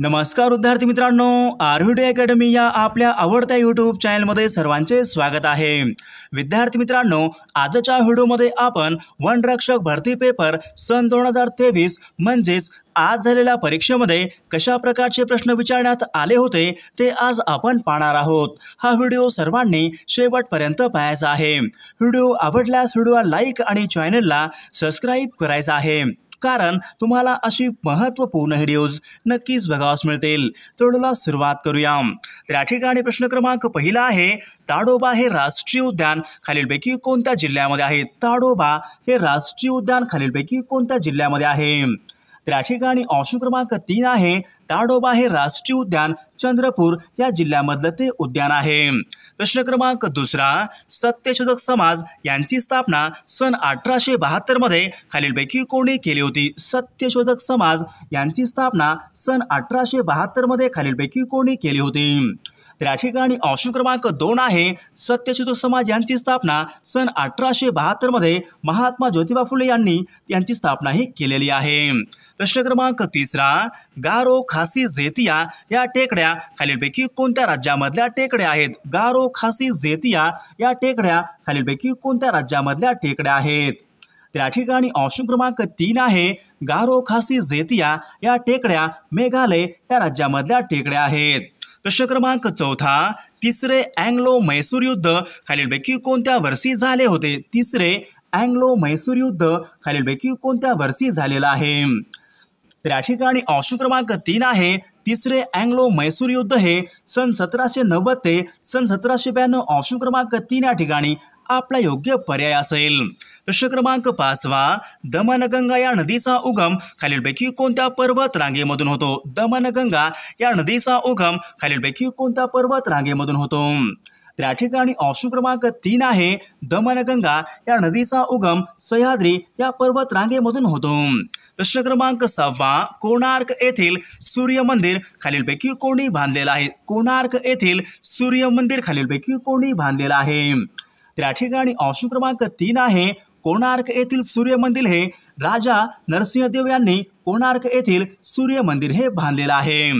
नमस्कार विद्यार्थी मित्रांनो आरव्हीडी अकॅडमी या आपल्या आवडत्या यूट्यूब चॅनलमध्ये सर्वांचे स्वागत आहे विद्यार्थी मित्रांनो आजच्या व्हिडिओमध्ये आपण वनरक्षक भरती पेपर सन दोन हजार तेवीस म्हणजेच आज झालेल्या परीक्षेमध्ये कशा प्रकारचे प्रश्न विचारण्यात आले होते ते आज आपण पाहणार आहोत हा व्हिडिओ सर्वांनी शेवटपर्यंत पाहायचा आहे व्हिडिओ आवडल्यास व्हिडिओला लाईक आणि चॅनलला सबस्क्राईब करायचा आहे कारण तुम्हाला अशी महत्त्वपूर्ण व्हिडिओज नक्कीच बघावास मिळतील तोडूला सुरुवात करूया तर या ठिकाणी प्रश्न क्रमांक पहिला आहे ताडोबा हे राष्ट्रीय उद्यान खालीलपैकी कोणत्या जिल्ह्यामध्ये आहे ताडोबा हे राष्ट्रीय उद्यान खालीलपैकी कोणत्या जिल्ह्यामध्ये आहे त्या ठिकाणी ऑप्शन क्रमांक तीन आहे ताडोबा हे राष्ट्रीय उद्यान चंद्रपूर या जिल्ह्यामधलं ते उद्यान आहे प्रश्न क्रमांक दुसरा सत्यशोधक समाज यांची स्थापना सन अठराशे मध्ये खालीलपैकी कोणी केली होती सत्यशोधक समाज यांची स्थापना सन अठराशे मध्ये खालीलपैकी कोणी केली होती त्या ठिकाणी ऑप्शन क्रमांक दोन आहे सत्यशोधक समाज यांची स्थापना सन अठराशे बहात्तरमध्ये महात्मा ज्योतिबा फुले यांनी यांची स्थापनाही केलेली आहे प्रश्न क्रमांक तिसरा गारो खासी झेतिया या टेकड्या खालीलपैकी कोणत्या राज्यामधल्या टेकड्या आहेत गारो खासी झेतिया या टेकड्या खालीलपैकी कोणत्या राज्यामधल्या टेकड्या आहेत त्या ठिकाणी ऑप्शन क्रमांक तीन आहे गारो खासी झेतिया या टेकड्या मेघालय या राज्यामधल्या टेकड्या आहेत प्रश्न क्रमांक चौथा तिसरे अँग्लो मैसूर युद्ध खालीलपैकी कोणत्या वर्षी झाले होते तिसरे अँग्लो मैसूर युद्ध खालीलपैकी कोणत्या वर्षी झालेलं आहे त्या ठिकाणी ऑप्शन क्रमांक तीन आहे तिसरे अँग्लो मैसूर युद्ध हे सन सतराशे नव्वद ते सन सतराशे ब्याण्णव ऑप्शन क्रमांक तीन या ठिकाणी आपला योग्य पर्याय असेल प्रश्न क्रमांक पाचवा दमनगंगा या नदीचा उगम खालीलपैकी कोणत्या पर्वत रांगेमधून होतो दमनगंगा या नदीचा उगम खालीलपैकी कोणत्या पर्वत रांगेमधून होतो त्या ठिकाणी ऑप्शन क्रमांक तीन आहे दमनगंगा या नदीचा उगम सह्याद्री या पर्वत रांगेमधून होतो प्रश्न क्रमांक सहावा कोणार्क येथील सूर्य मंदिर खालीलपैकी कोणी बांधलेलं आहे कोणार्क येथील सूर्य मंदिर खालीलपैकी कोणी बांधलेलं आहे त्या ठिकाणी ऑप्शन क्रमांक तीन आहे कोणार्क येथील सूर्य मंदिर हे राजा नरसिंहदेव यांनी कोणार्क येथील सूर्य मंदिर हे बांधलेलं आहे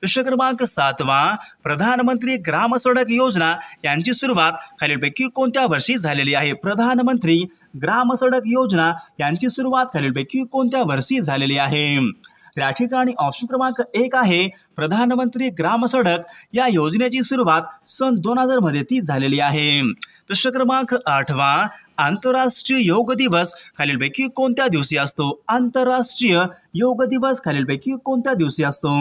प्रश्न क्रमांक सातवा प्रधानमंत्री ग्राम सडक योजना यांची सुरुवात खालीलपैकी कोणत्या वर्षी झालेली आहे प्रधानमंत्री ग्राम सडक योजना यांची सुरुवात खालीलपैकी कोणत्या वर्षी झालेली आहे या ठिकाणी ऑप्शन क्रमांक एक आहे प्रधानमंत्री ग्राम सडक या योजनेची सुरुवात सन दोन हजार मध्ये ती झालेली आहे प्रश्न क्रमांक आठवा आंतरराष्ट्रीय योग दिवस खालीलपैकी कोणत्या दिवशी असतो आंतरराष्ट्रीय योग दिवस खालीलपैकी कोणत्या दिवशी असतो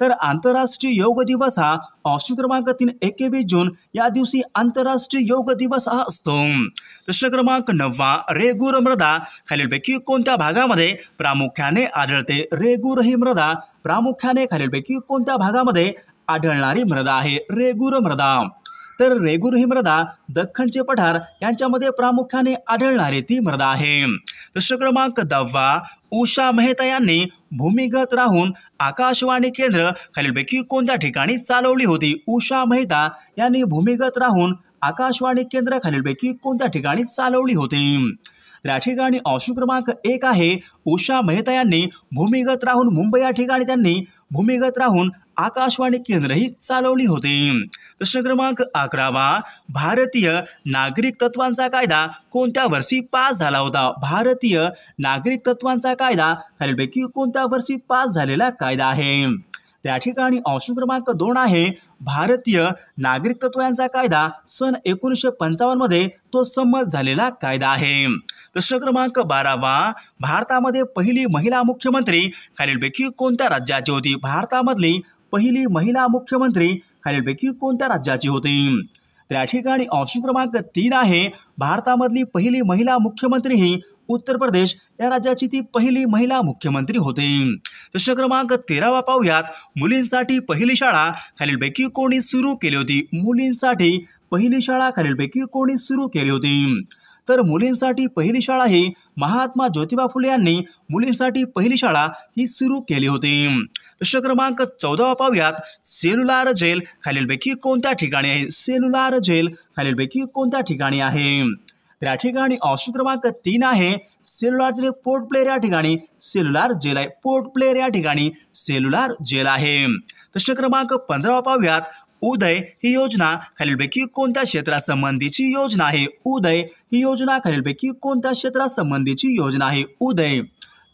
तर आंतरराष्ट्रीय योग दिवस हा ऑप्शन क्रमांक तीन एकवीस जून या दिवशी आंतरराष्ट्रीय योग दिवस हा असतो प्रश्न क्रमांक नववा रेगुर मृदा खालीलपैकी कोणत्या भागामध्ये प्रामुख्याने आढळते रेगुर ही मृदा प्रामुख्याने खालीलपैकी कोणत्या भागामध्ये आढळणारी मृदा आहे रेगुर मृदा तर रेगुर ही मृदा दख्खनचे पठार यांच्यामध्ये प्रामुख्याने आढळणारी ती मृदा आहे प्रश्न क्रमांक दहावा उषा मेहता यांनी भूमिगत राहून आकाशवाणी केंद्र खालीलपैकी कोणत्या ठिकाणी चालवली होती उषा मेहता यांनी भूमिगत राहून आकाशवाणी केंद्र खालीलपैकी कोणत्या ठिकाणी चालवली होती या ठिकाणी ऑप्शन क्रमांक एक आहे उषा मेहता यांनी भूमिगत राहून मुंबई या ठिकाणी त्यांनी भूमिगत राहून आकाशवाणी केंद्रही चालवली होती प्रश्न क्रमांक अकरावा भारतीय नागरिक तत्वांचा कायदा कोणत्या वर्षी पास झाला होता भारतीय नागरिक तत्वांचा कायदा खालीलपैकी कोणत्या वर्षी पास झालेला कायदा आहे त्या ठिकाणी ऑप्शन क्रमांक दोन आहे भारतीय नागरिकत्व यांचा कायदा सन एकोणीसशे पंचावन्नमध्ये तो संमत झालेला कायदा आहे प्रश्न क्रमांक बारावा भारतामध्ये पहिली महिला मुख्यमंत्री खालीलपैकी कोणत्या राज्याची होती भारतामधली पहिली महिला मुख्यमंत्री खालीलपैकी कोणत्या राज्याची होती त्या ठिकाणी ऑप्शन क्रमांक तीन आहे भारतामधली पहिली महिला मुख्यमंत्री ही उत्तर प्रदेश या राज्याची ती पहिली महिला मुख्यमंत्री होती प्रश्न क्रमांक तेरावा पाहुयात मुलींसाठी पहिली शाळा खालीलपैकी कोणी सुरू केली होती मुलींसाठी पहिली शाळा खालीलपैकी कोणी सुरू केली होती तर मुलींसाठी पहिली शाळा ही महात्मा ज्योतिबा फुले यांनी मुलींसाठी पहिली शाळा ही सुरू केली होती प्रश्न क्रमांक चौदावा पाहुयात सेलुलार जेल खालीलपैकी कोणत्या ठिकाणी आहे सेलुलार जेल खालीलपैकी कोणत्या ठिकाणी आहे त्या या ठिकाणी ऑप्शन क्रमांक तीन आहे जेल पोर्ट प्लेअर या ठिकाणी सेल्युलार जेल आहे पोर्ट प्लेअर या ठिकाणी सेल्युलार जेल आहे प्रश्न क्रमांक पंधरावा पाहूयात उदय ही योजना खालीलपैकी कोणत्या क्षेत्रासंबंधीची योजना आहे उदय ही योजना खालीलपैकी कोणत्या क्षेत्रासंबंधीची योजना आहे उदय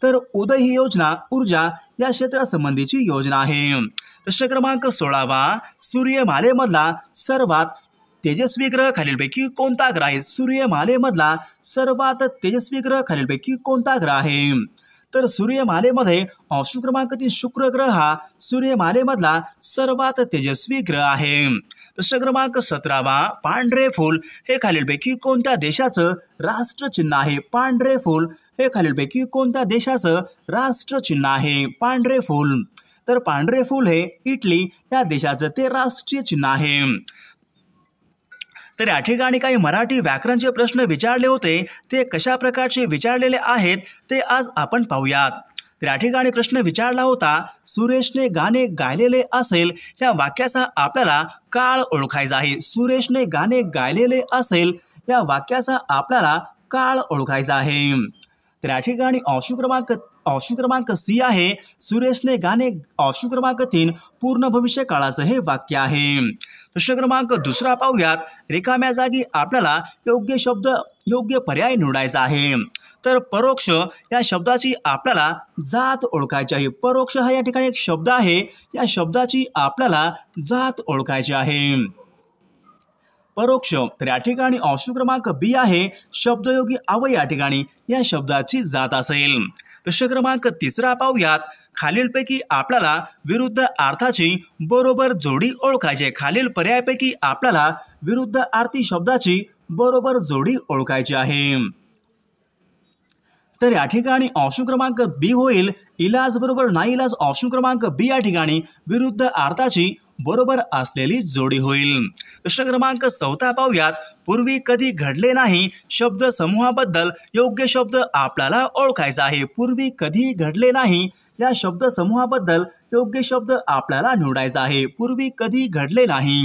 तर उदय ही योजना ऊर्जा या क्षेत्रासंबंधीची योजना आहे प्रश्न क्रमांक सोळावा सूर्यमालेमधला सर्वात तेजस्वी ग्रह खालीलपैकी कोणता ग्रह आहे सूर्यमालेमधला सर्वात तेजस्वी ग्रह खालीलपैकी कोणता ग्रह आहे तर सूर्यमालेमध्ये ऑप्शन क्रमांक तीन शुक्र ग्रह हा सूर्यमालेमधला सर्वात तेजस्वी ग्रह आहे प्रश्न क्रमांक सतरावा पांढरे फुल हे खालीलपैकी कोणत्या देशाचं राष्ट्रचिन्ह आहे पांढरे फुल हे खालीलपैकी कोणत्या देशाचं राष्ट्रचिन्ह आहे पांढरे फुल तर पांढरे फुल हे इटली या देशाचं ते राष्ट्रीय चिन्ह आहे तर या ठिकाणी काही मराठी व्याकरणचे प्रश्न विचारले होते ते कशा प्रकारचे विचारलेले आहेत ते आज आपण पाहूयात तर या ठिकाणी प्रश्न विचारला होता सुरेशने गाणे गायलेले असेल या वाक्याचा आपल्याला काळ ओळखायचा आहे सुरेशने गाणे गायलेले असेल या वाक्याचा आपल्याला काळ ओळखायचा आहे तर या ठिकाणी ऑप्शन क्रमांक ऑप्शन क्रमांक सी आहे सुरेशने गाणे ऑप्शन क्रमांक तीन पूर्ण भविष्य काळाचं हे वाक्य आहे प्रश्न क्रमांक दुसरा पाहूयात रिकाम्या जागी आपल्याला योग्य शब्द योग्य पर्याय निवडायचा आहे तर परोक्ष या शब्दाची आपल्याला जात ओळखायची आहे परोक्ष हा या ठिकाणी एक शब्द आहे या शब्दाची आपल्याला जात ओळखायची आहे परोक्ष तर या ठिकाणी ऑप्शन क्रमांक बी आहे शब्दयोगी अवय या ठिकाणी या शब्दाची जात असेल प्रश्न क्रमांक तिसरा पाहूयात खालीलपैकी आपल्याला विरुद्ध अर्थाची बरोबर जोडी ओळखायची खालील पर्यायपैकी आपल्याला विरुद्ध आरती शब्दाची बरोबर जोडी ओळखायची आहे तर या ठिकाणी ऑप्शन क्रमांक बी होईल इलाज बरोबर नाही इलाज ऑप्शन क्रमांक बी या ठिकाणी विरुद्ध अर्थाची बरोबर असलेली जोडी होईल प्रश्न क्रमांक चौथा पाहूयात पूर्वी कधी घडले नाही शब्द समूहाबद्दल योग्य शब्द आपल्याला ओळखायचा आहे पूर्वी कधी घडले नाही या शब्द समूहाबद्दल योग्य शब्द आपल्याला निवडायचा आहे पूर्वी कधी घडले नाही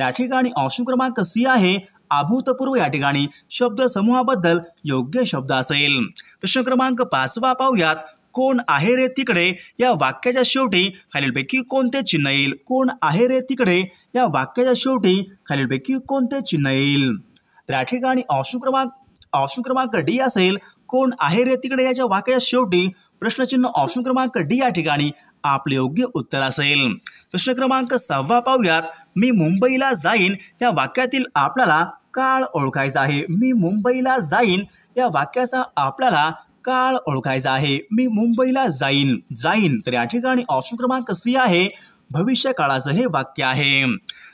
या ठिकाणी ऑप्शन क्रमांक सी आहे अभूतपूर्व या ठिकाणी शब्द समूहाबद्दल योग्य शब्द असेल प्रश्न क्रमांक पाचवा पाहूयात कोण आहे रे तिकडे या वाक्याच्या शेवटी खालीलपैकी कोणते चिन्ह येईल कोण आहे रे तिकडे या वाक्याच्या शेवटी खालीलपैकी कोणते चिन्ह येईल तर या ठिकाणी ऑप्शन क्रमांक ऑप्शन क्रमांक डी असेल कोण आहे रे तिकडे याच्या वाक्याच्या शेवटी प्रश्नचिन्ह ऑप्शन क्रमांक डी या ठिकाणी आपले योग्य उत्तर असेल प्रश्न क्रमांक सहावा पाहूयात मी मुंबईला जाईन या वाक्यातील आपल्याला काळ ओळखायचा आहे मी मुंबईला जाईन या वाक्याचा आपल्याला काळ ओळखायचा आहे मी मुंबईला जाईन जाईन तर या ठिकाणी ऑप्शन क्रमांक सी आहे भविष्य काळाचं हे वाक्य आहे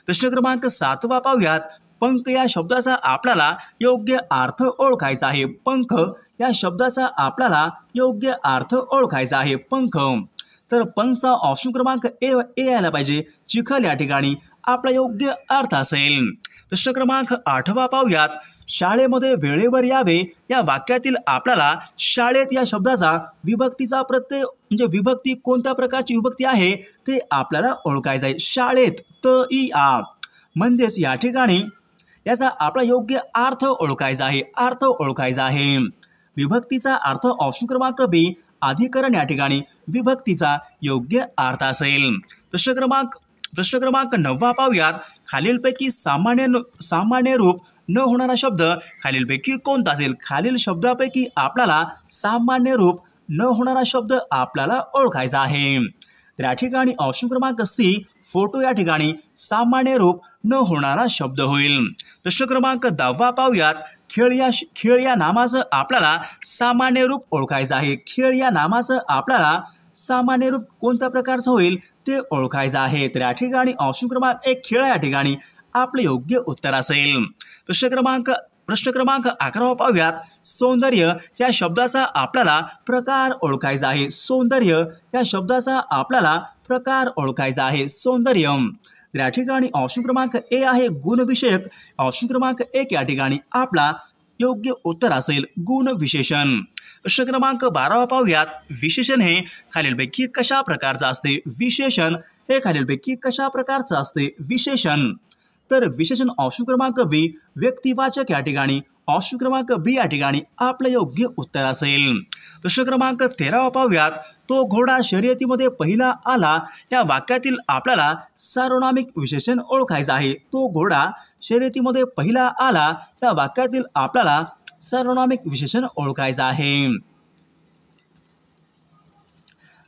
प्रश्न क्रमांक सातवा पाहूयात पंख या शब्दाचा आपल्याला योग्य अर्थ ओळखायचा आहे पंख या शब्दाचा आपल्याला योग्य अर्थ ओळखायचा आहे पंख तर पंचा ऑप्शन क्रमांक ए ए यायला पाहिजे चिखल या ठिकाणी आपला योग्य अर्थ असेल प्रश्न क्रमांक आठवा पाहूयात शाळेमध्ये वेळेवर यावे या वाक्यातील आपल्याला शाळेत या शब्दाचा विभक्तीचा प्रत्यय म्हणजे विभक्ती कोणत्या प्रकारची विभक्ती आहे ते आपल्याला ओळखायचं आहे शाळेत त ई आ म्हणजेच या ठिकाणी याचा आपला योग्य अर्थ ओळखायचा आहे अर्थ ओळखायचा आहे विभक्तीचा अर्थ ऑप्शन क्रमांक बी अधिकरण या ठिकाणी विभक्तीचा योग्य अर्थ असेल प्रश्न क्रमांक प्रश्न क्रमांक नववा पाहूयात खालीलपैकी सामान्य सामान्य रूप न होणारा शब्द खालीलपैकी कोणता असेल खालील शब्दापैकी आपल्याला सामान्य रूप न होणारा शब्द आपल्याला ओळखायचा आहे तर या ठिकाणी ऑप्शन क्रमांक सी फोटो या ठिकाणी सामान्य रूप न होणारा शब्द होईल प्रश्न क्रमांक दहावा पाहूयात खेळ या खेळ या नामाचं आपल्याला सामान्य रूप ओळखायचं आहे खेळ या नामाचं आपल्याला सामान्य रूप कोणत्या प्रकारचं होईल ते ओळखायचं आहे तर या ठिकाणी ऑप्शन क्रमांक एक खेळ या ठिकाणी आपलं योग्य उत्तर असेल प्रश्न क्रमांक प्रश्न क्रमांक अकरावा पाहूयात सौंदर्य या शब्दाचा आपल्याला प्रकार ओळखायचा आहे सौंदर्य या शब्दाचा आपल्याला प्रकार ओळखायचा आहे सौंदर्य या ठिकाणी ऑप्शन क्रमांक ए आहे गुणविषयक ऑप्शन क्रमांक एक या ठिकाणी आपला योग्य उत्तर असेल गुणविशेषण प्रश्न क्रमांक बारावा पाहूयात विशेषण हे खालीलपैकी कशा प्रकारचं असते विशेषण हे खालीलपैकी कशा प्रकारचं असते विशेषण तर विशेषण ऑप्शन क्रमांक बी व्यक्तिवाचक या ठिकाणी ऑप्शन क्रमांक बी या ठिकाणी आपलं योग्य उत्तर असेल प्रश्न क्रमांक तेरावा पाहूयात तो घोडा शर्यतीमध्ये पहिला आला या वाक्यातील आपल्याला सार्वनामिक विशेषण ओळखायचं आहे तो घोडा शर्यतीमध्ये पहिला आला या वाक्यातील आपल्याला सार्वनामिक विशेषण ओळखायचं आहे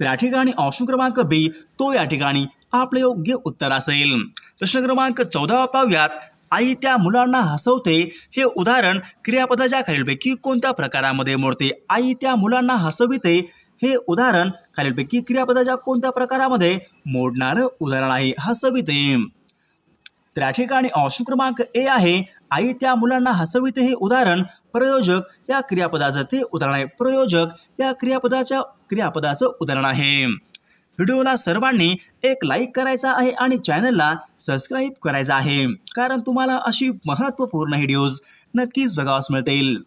या ठिकाणी ऑप्शन क्रमांक बी तो या ठिकाणी आपले योग्य उत्तर असेल प्रश्न क्रमांक चौदावा पाहूयात आई त्या मुलांना हसवते हे उदाहरण क्रियापदाच्या खालीलपैकी कोणत्या प्रकारामध्ये मोडते आई त्या मुलांना हसविते हे उदाहरण खालीलपैकी क्रियापदाच्या कोणत्या प्रकारामध्ये मोडणारं उदाहरण आहे हसविते तर या ठिकाणी ऑप्शन क्रमांक ए आहे आई त्या मुलांना हसविते हे उदाहरण प्रयोजक या क्रियापदाचं ते उदाहरण आहे प्रयोजक या क्रियापदाच्या क्रियापदाचं उदाहरण आहे व्हिडिओला सर्वांनी एक लाईक करायचा आहे आणि चॅनलला सबस्क्राईब करायचा आहे कारण तुम्हाला अशी महत्त्वपूर्ण व्हिडिओज नक्कीच बघावास मिळतील